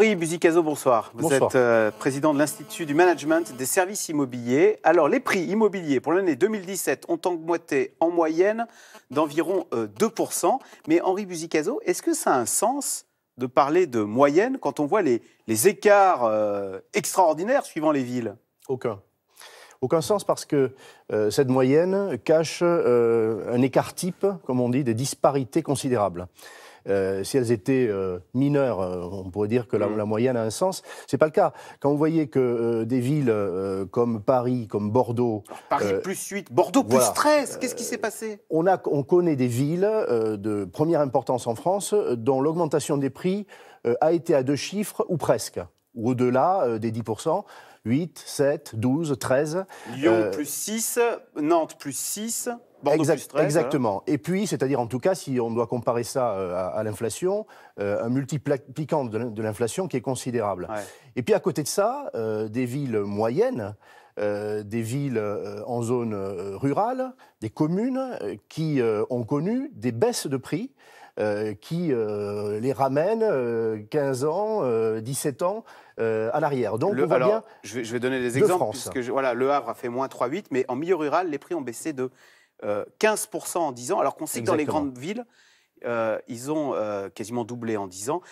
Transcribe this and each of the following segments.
Henri Buzicazo, bonsoir. Vous êtes euh, président de l'Institut du Management des Services Immobiliers. Alors, les prix immobiliers pour l'année 2017 ont augmenté en moyenne d'environ 2%. Euh, Mais Henri Buzicazo, est-ce que ça a un sens de parler de moyenne quand on voit les, les écarts euh, extraordinaires suivant les villes Aucun. Aucun sens parce que euh, cette moyenne cache euh, un écart type, comme on dit, des disparités considérables. Euh, si elles étaient mineures, on pourrait dire que mm. la, moyenne a un sens. C'est pas le cas. Quand vous voyez que des villes comme Paris, comme Bordeaux, Paris plus 8, Bordeaux plus 13, qu'est-ce qui s'est passé on connaît des villes de première importance en France dont l'augmentation des prix a été à deux chiffres ou presque ou au-delà euh, des 10%. 8, 7, 12, 13. Lyon euh, plus 6, Nantes plus 6. Bordeaux plus 13, exactement. Et puis, c'est-à-dire en tout cas, si on doit comparer ça euh, à, l'inflation, un multipliant de l'inflation qui est considérable. Et puis à côté de ça, des villes moyennes, des villes en zone rurale, des communes qui ont connu des baisses de prix euh, qui euh, les ramène 15 euh, ans, 17 ans à l'arrière. Donc on voit je, vais, je vais, donner des exemples. Puisque voilà, le Havre a fait moins 3,8, mais en milieu rural, les prix ont baissé de 15% en 10 ans, alors qu'on sait que dans les grandes villes, ils ont quasiment doublé en 10 ans.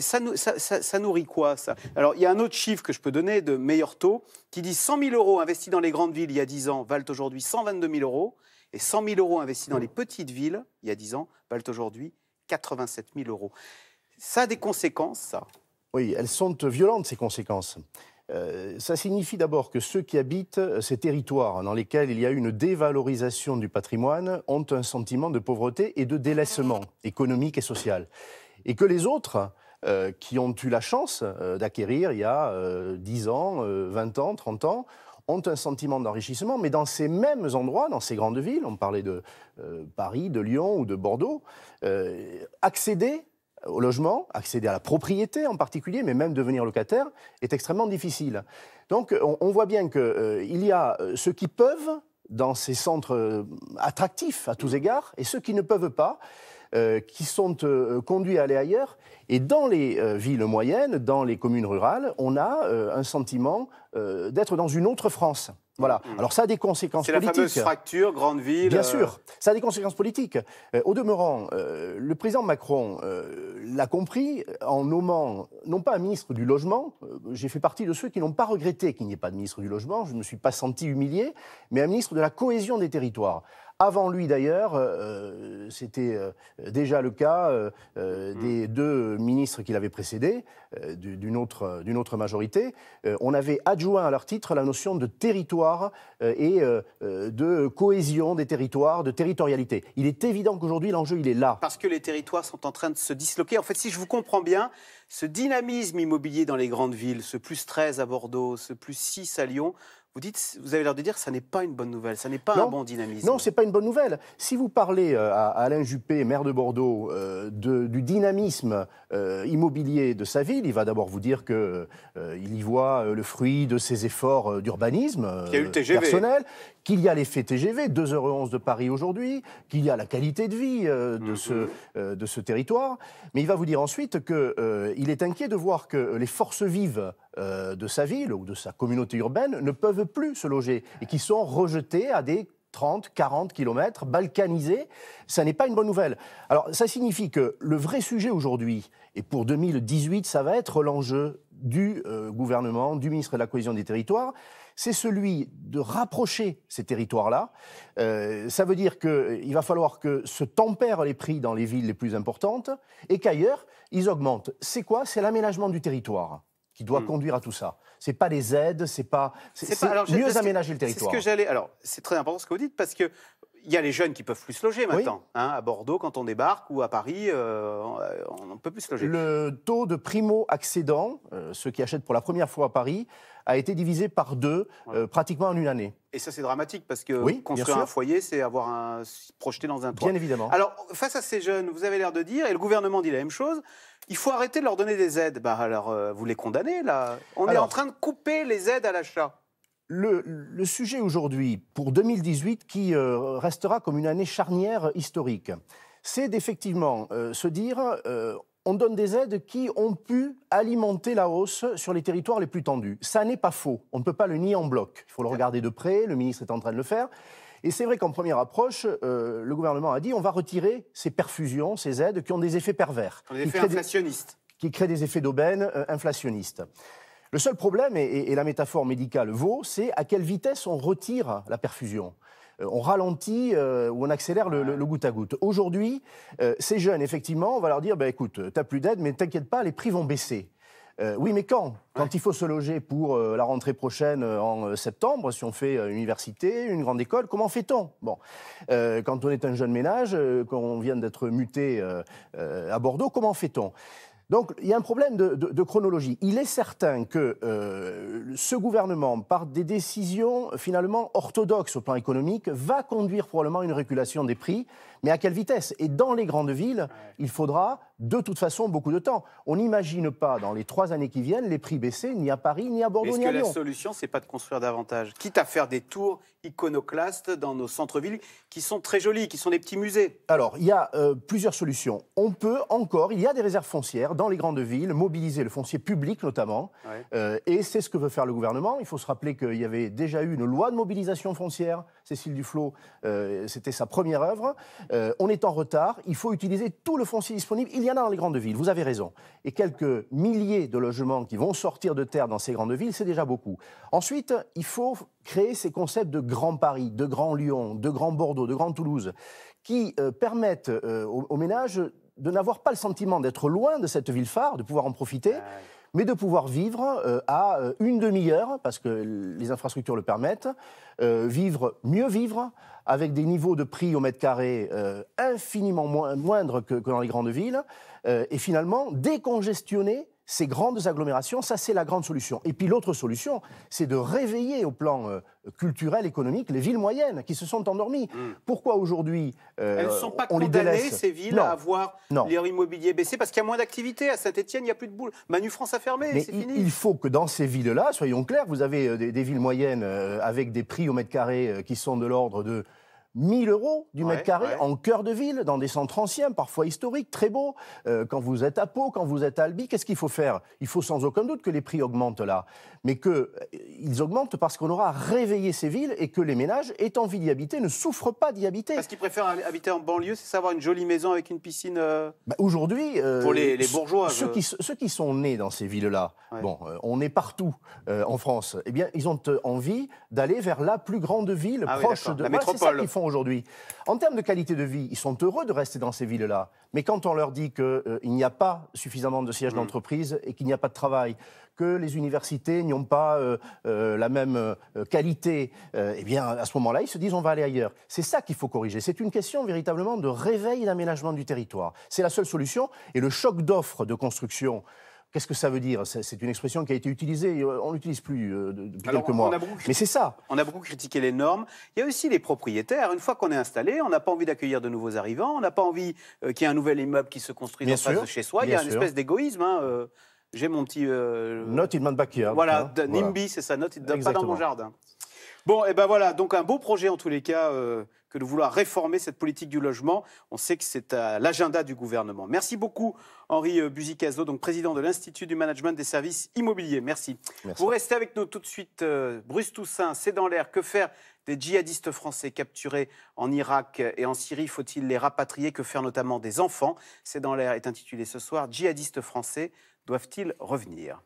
ça, ça, ça, nourrit quoi ça Alors, il y a un autre chiffre que je peux donner de meilleur taux qui dit 100 000 euros investis dans les grandes villes il y a 10 ans valent aujourd'hui 122 000 euros et 100 000 euros investis dans les petites villes, il y a 10 ans, valent aujourd'hui 87 000 euros. Ça a des conséquences, ça Oui, elles sont violentes, ces conséquences. Euh, ça signifie d'abord que ceux qui habitent ces territoires dans lesquels il y a eu une dévalorisation du patrimoine ont un sentiment de pauvreté et de délaissement économique et social. Et que les autres, euh, qui ont eu la chance euh, d'acquérir il y a 10 ans, 20 ans, 30 ans, ont un sentiment d'enrichissement, mais dans ces mêmes endroits, dans ces grandes villes, on parlait de euh, Paris, de Lyon ou de Bordeaux, euh, accéder au logement, accéder à la propriété en particulier, mais même devenir locataire, est extrêmement difficile. Donc on, voit bien qu'il euh, y a ceux qui peuvent dans ces centres attractifs à tous égards et ceux qui ne peuvent pas. Euh, qui sont euh, conduits à aller ailleurs. Et dans les euh, villes moyennes, dans les communes rurales, on a un sentiment d'être dans une autre France. Voilà. Hmm. Alors ça a des conséquences politiques. C'est la fameuse fracture, grande ville. Bien sûr, ça a des conséquences politiques. au demeurant, le président Macron l'a compris en nommant non pas un ministre du logement. J'ai fait partie de ceux qui n'ont pas regretté qu'il n'y ait pas de ministre du logement. Je ne me suis pas senti humilié, mais un ministre de la cohésion des territoires. Avant lui, d'ailleurs, euh, euh, c'était euh, déjà le cas des hmm. deux ministres qui l'avaient précédé, d'une autre, autre, majorité. on avait adjoint à leur titre la notion de territoire et de cohésion des territoires, de territorialité. Il est évident qu'aujourd'hui, l'enjeu, il est là. Parce que les territoires sont en train de se disloquer. En fait, si je vous comprends bien, ce dynamisme immobilier dans les grandes villes, ce plus 13 à Bordeaux, ce plus 6 à Lyon, vous, dites, vous avez l'air de dire que ça n'est pas une bonne nouvelle, ça n'est pas un bon dynamisme. Non, ce n'est pas une bonne nouvelle. Si vous parlez euh, à Alain Juppé, maire de Bordeaux, euh, du dynamisme euh, immobilier de sa ville, il va d'abord vous dire qu'il y voit le fruit de ses efforts d'urbanisme personnel, qu'il y a l'effet TGV, 2h11 de Paris aujourd'hui, qu'il y a la qualité de vie euh, de, mhm. ce, euh, de, ce, territoire. Mais il va vous dire ensuite qu'il euh, est inquiet de voir que les forces vives de sa ville ou de sa communauté urbaine ne peuvent plus se loger et qui sont rejetés à des 30, 40 kilomètres, balkanisés. Ça n'est pas une bonne nouvelle. Alors, ça signifie que le vrai sujet aujourd'hui, et pour 2018, ça va être l'enjeu du gouvernement, du ministre de la Cohésion des Territoires, c'est celui de rapprocher ces territoires-là. Euh, ça veut dire qu'il va falloir que se tempèrent les prix dans les villes les plus importantes et qu'ailleurs, ils augmentent. C'est quoi C'est l'aménagement du territoire qui doit hmm. conduire à tout ça. C'est pas les aides, c'est pas, mieux aménager le territoire. ce que j'allais. Alors c'est très important ce que vous dites parce que il y a les jeunes qui peuvent plus se loger maintenant. Hein, à Bordeaux, quand on débarque, ou à Paris, euh, on ne peut plus se loger. Le taux de primo accédant, euh, ceux qui achètent pour la première fois à Paris, a été divisé par deux euh, pratiquement en une année. Et ça, c'est dramatique parce que construire un foyer, c'est avoir un projeté dans un toit. Bien évidemment. Alors, face à ces jeunes, vous avez l'air de dire, et le gouvernement dit la même chose, il faut arrêter de leur donner des aides. Bah alors, vous les condamnez là. On est en train de couper les aides à l'achat. Le, sujet aujourd'hui pour 2018 qui euh, restera comme une année charnière historique, c'est d'effectivement euh, se dire euh, on donne des aides qui ont pu alimenter la hausse sur les territoires les plus tendus. Ça n'est pas faux, on ne peut pas le nier en bloc. Il faut le regarder de près, le ministre est en train de le faire. Et c'est vrai qu'en première approche, le gouvernement a dit on va retirer ces perfusions, ces aides qui ont des effets pervers. Des effets inflationnistes. qui créent des effets d'aubaine inflationnistes. Le seul problème, et, la métaphore médicale vaut, c'est à quelle vitesse on retire la perfusion euh, on ralentit euh, ou on accélère le, goutte à goutte. Aujourd'hui, euh, ces jeunes, effectivement, on va leur dire, bah, écoute, n'as plus d'aide, mais t'inquiète pas, les prix vont baisser. oui, mais quand Quand il faut se loger pour la rentrée prochaine en septembre, si on fait université, une grande école, comment fait-on Bon, quand on est un jeune ménage, quand on vient d'être muté à Bordeaux, comment fait-on donc il y a un problème de, chronologie. Il est certain que euh, ce gouvernement, par des décisions finalement orthodoxes au plan économique, va conduire probablement à une régulation des prix, mais à quelle vitesse Et dans les grandes villes, il faudra de toute façon beaucoup de temps. On n'imagine pas dans les trois années qui viennent les prix baisser ni à Paris, ni à Bordeaux, ni à Lyon. Est-ce que la solution, c'est pas de construire davantage Quitte à faire des tours iconoclastes dans nos centres-villes qui sont très jolis, qui sont des petits musées. Alors, il y a euh, plusieurs solutions. On peut encore, il y a des réserves foncières dans les grandes villes, mobiliser le foncier public notamment. Euh, et c'est ce que veut faire le gouvernement. Il faut se rappeler qu'il y avait déjà eu une loi de mobilisation foncière. Cécile Duflo, euh, c'était sa première œuvre. on est en retard. Il faut utiliser tout le foncier disponible. Il y en a dans les grandes villes, vous avez raison. Et quelques milliers de logements qui vont sortir de terre dans ces grandes villes, c'est déjà beaucoup. Ensuite, il faut créer ces concepts de Grand Paris, de Grand Lyon, de Grand Bordeaux, de Grand Toulouse, qui euh, permettent euh, aux, ménages de n'avoir pas le sentiment d'être loin de cette ville phare, de pouvoir en profiter. Ah mais de pouvoir vivre euh, à euh, une demi-heure, parce que les infrastructures le permettent, euh, vivre, mieux vivre, avec des niveaux de prix au mètre carré infiniment moindres que, dans les grandes villes, et finalement décongestionner ces grandes agglomérations, ça c'est la grande solution. Et puis l'autre solution, c'est de réveiller au plan euh, culturel, économique, les villes moyennes qui se sont endormies. Hmm. Pourquoi aujourd'hui euh, Elles ne sont pas condamnées, ces villes, à avoir non. leur immobilier baissé parce qu'il y a moins d'activité. À Saint-Etienne, il n'y a plus de boules. Manu France a fermé, c'est fini. Il faut que dans ces villes-là, soyons clairs, vous avez euh, des, villes moyennes avec des prix au mètre carré qui sont de l'ordre de 1000 euros du mètre carré en cœur de ville, dans des centres anciens, parfois historiques, très beaux. Euh, quand vous êtes à Pau, quand vous êtes à Albi, qu'est-ce qu'il faut faire Il faut sans aucun doute que les prix augmentent là, mais qu'ils euh, ils augmentent parce qu'on aura réveillé ces villes et que les ménages, étant envie d'y habiter, ne souffrent pas d'y habiter. Parce qu'ils préfèrent habiter en banlieue, c'est savoir une jolie maison avec une piscine euh, bah, Aujourd'hui... Pour les, bourgeois. Ceux, qui, ceux, qui, sont nés dans ces villes-là, bon, on est partout en France, et eh bien, ils ont envie d'aller vers la plus grande ville, ah proche de... La métropole. ça aujourd'hui. En termes de qualité de vie, ils sont heureux de rester dans ces villes-là. Mais quand on leur dit qu'il euh, n'y a pas suffisamment de sièges mm. d'entreprise et qu'il n'y a pas de travail, que les universités n'ont pas euh, euh, la même qualité, eh bien, à ce moment-là, ils se disent on va aller ailleurs. C'est ça qu'il faut corriger. C'est une question véritablement de réveil d'aménagement du territoire. C'est la seule solution. Et le choc d'offres de construction Qu'est-ce que ça veut dire C'est une expression qui a été utilisée, euh, on l'utilise plus euh, depuis quelques mois. Mais c'est ça. On a beaucoup critiqué les normes. Il y a aussi les propriétaires. Une fois qu'on est installé, on n'a pas envie d'accueillir de nouveaux arrivants, on n'a pas envie euh, qu'il y ait un nouvel immeuble qui se construise en face de chez soi. Il y a une espèce d'égoïsme. Hein, j'ai mon petit. Note, il in my Voilà, hein, voilà. NIMBY, c'est ça, not, it, pas dans mon jardin. Bon, et eh ben voilà, donc un beau projet en tous les cas euh, que de vouloir réformer cette politique du logement. On sait que c'est à l'agenda du gouvernement. Merci beaucoup Henri euh, Buzicazo, donc président de l'Institut du management des services immobiliers. Merci. Vous restez avec nous tout de suite. Euh, Bruce Toussaint, c'est dans l'air. Que faire des djihadistes français capturés en Irak et en Syrie Faut-il les rapatrier Que faire notamment des enfants C'est dans l'air est intitulé ce soir Djihadistes français doivent-ils revenir